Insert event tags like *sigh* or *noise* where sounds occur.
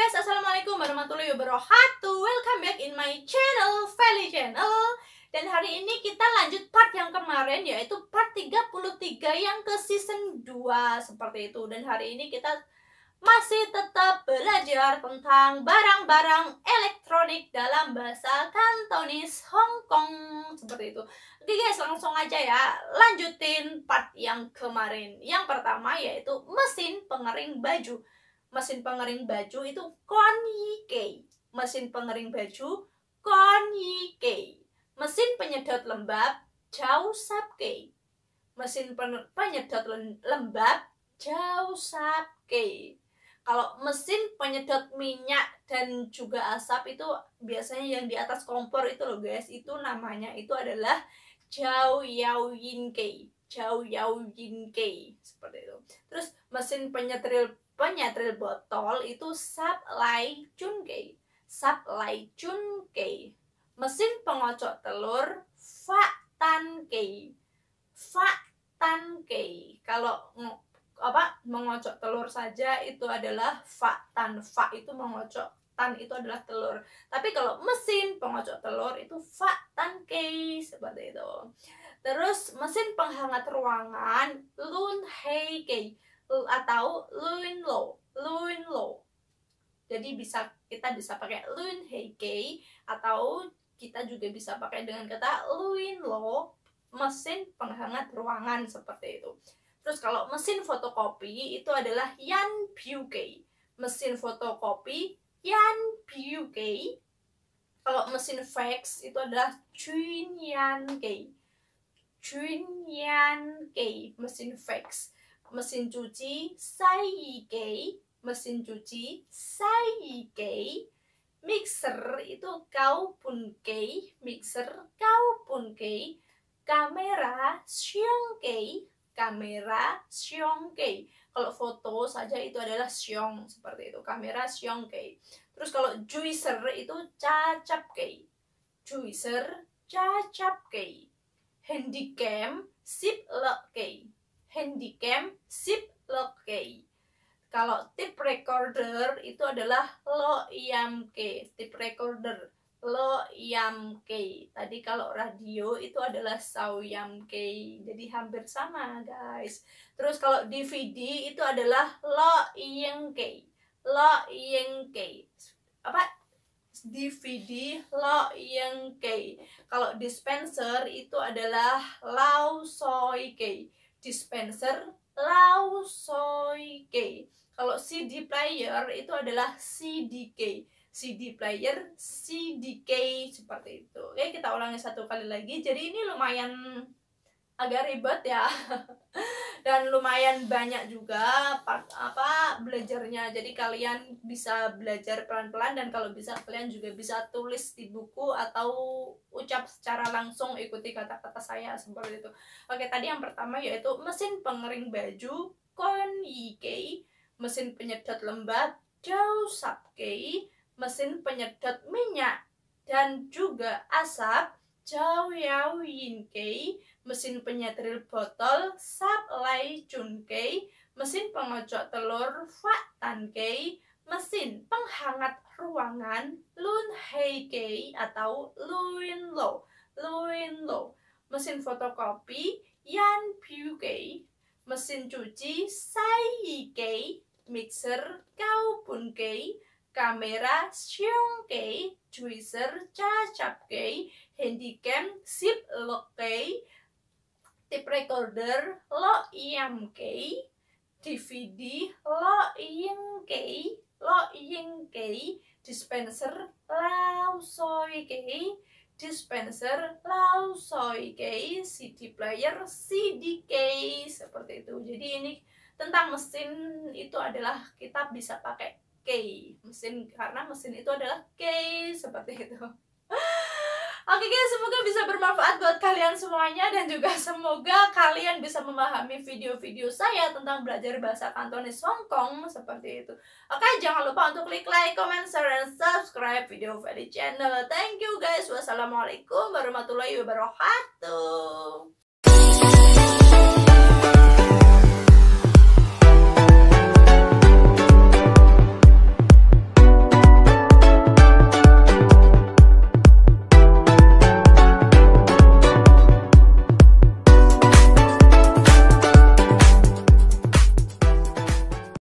guys, Assalamualaikum warahmatullahi wabarakatuh Welcome back in my channel, Feli Channel Dan hari ini kita lanjut part yang kemarin Yaitu part 33 yang ke season 2 Seperti itu Dan hari ini kita masih tetap belajar tentang barang-barang elektronik dalam bahasa Kantonis Hong Kong Seperti itu Oke guys, langsung aja ya Lanjutin part yang kemarin Yang pertama yaitu mesin pengering baju mesin pengering baju itu konike mesin pengering baju konike mesin penyedot lembab jauh sapke mesin penyedot lembab jauh sapke kalau mesin penyedot minyak dan juga asap itu biasanya yang di atas kompor itu loh guys itu namanya itu adalah jauh yau yinke jauh yau yinke seperti itu terus mesin penyetril penyetril botol itu supply Lai Chun Kei. Mesin pengocok telur Fa Tan Kei. Fa Tan Kei. Kalau apa mengocok telur saja itu adalah fatan tan fa itu mengocok tan itu adalah telur tapi kalau mesin pengocok telur itu fa tan kei seperti itu terus mesin penghangat ruangan lun hei kei atau luin lo luin lo jadi bisa kita bisa pakai luin hei Kei atau kita juga bisa pakai dengan kata luin lo mesin penghangat ruangan seperti itu terus kalau mesin fotokopi itu adalah yan Kei. mesin fotokopi yan Kei. kalau mesin fax itu adalah chun yan kei chun yan kei mesin fax mesin cuci saiki mesin cuci saiki mixer itu kau pun kei mixer kau pun kei kamera siong kei kamera siong kei kalau foto saja itu adalah siong seperti itu kamera siong kei terus kalau juicer itu cacap kei juicer cacap kei handycam sip lo kei Handycam sip Lokey. Kalau tip recorder itu adalah lo yamke, tip recorder lo yamke. Tadi kalau radio itu adalah sau yamke. Jadi hampir sama, guys. Terus kalau DVD itu adalah lo yengke. Lo yengke. Apa? DVD lo yengke. Kalau dispenser itu adalah lau dispenser K. Kalau CD player itu adalah CD CDK. CD player CD CDK seperti itu. Oke, kita ulangi satu kali lagi. Jadi ini lumayan agak ribet ya *laughs* dan lumayan banyak juga part, apa belajarnya jadi kalian bisa belajar pelan-pelan dan kalau bisa kalian juga bisa tulis di buku atau ucap secara langsung ikuti kata-kata saya seperti itu oke tadi yang pertama yaitu mesin pengering baju kon yikei mesin penyedot lembab Jau sapkei mesin penyedot minyak dan juga asap Yin Kei, mesin penyetril botol Sap Lai Kei, mesin pengocok telur Tan Kei, mesin penghangat ruangan Lun Hei Kei atau Luin Lo, Luin Lo, mesin fotokopi Yan Piu Kei, mesin cuci Sai Yi Kei, mixer Kau Pun Kei, kamera Xiong Kei, juicer Cacap Kei, Handycam, sip Lokey, tip Recorder, Lo Iam Key, DVD, Lo Iyeng Key, Lo Key, Dispenser, Lau Soy Key, dispenser, lau soy case, CD player, CD case, seperti itu. Jadi ini tentang mesin itu adalah kita bisa pakai key, mesin karena mesin itu adalah key seperti itu. Oke okay, guys, semoga bisa bermanfaat buat kalian semuanya dan juga *laughs* semoga kalian bisa memahami video-video saya tentang belajar bahasa Kantonis Hong Kong seperti itu. Oke, okay, jangan lupa untuk klik like, comment, share, dan subscribe video Ferry Channel. Thank you guys. Wassalamualaikum warahmatullahi wabarakatuh.